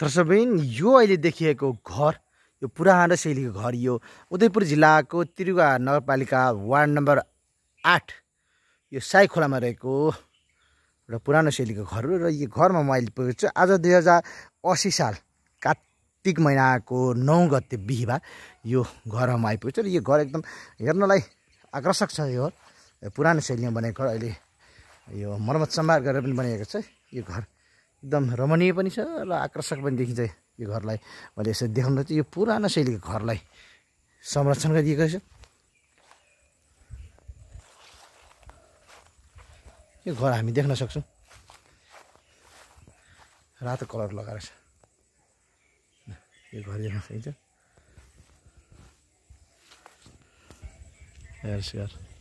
दर्शबिन यो अहिले देखिएको घर यो पुरानो शैलीको घर यो उदयपुर जिल्लाको त्रिगुवा नगरपालिका वार्ड नम्बर आठ यो साई खोलामा रहेको र पुरानो शैलीको घर र यो घरमा म अहिले पुगेको छु आज दुई हजार असी साल कार्तिक महिनाको नौ गते बिहिबार यो घरमा म आइपुगेको छु र यो घर एकदम हेर्नलाई आकर्षक छ यो पुरानो शैलीमा बनेको घर अहिले यो मर्मत सम्भार गरेर पनि बनिएको छ यो घर एकदम रमणीय पनि छ र आकर्षक पनि देखिन्छ यो घरलाई मैले यसरी देखाउनु चाहिँ यो पुरानो शैलीको घरलाई संरक्षण गरिदिएको छ यो घर हामी देख्न सक्छौँ रातो कलर लगाएर छ यो घर देख्न सकिन्छ